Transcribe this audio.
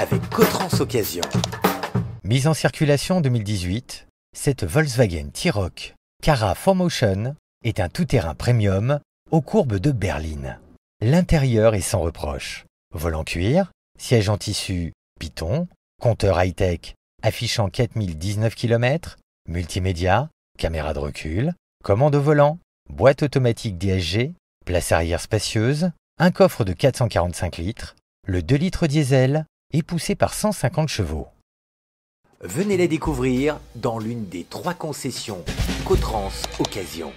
avec Cotrans Occasion. Mise en circulation 2018, cette Volkswagen T-Roc Cara 4Motion est un tout-terrain premium aux courbes de berline. L'intérieur est sans reproche. Volant cuir, siège en tissu, piton, compteur high-tech affichant 4019 km, multimédia, caméra de recul, commande volant, boîte automatique DSG, place arrière spacieuse, un coffre de 445 litres, le 2 litres diesel, et poussé par 150 chevaux. Venez les découvrir dans l'une des trois concessions Cotrans Occasion.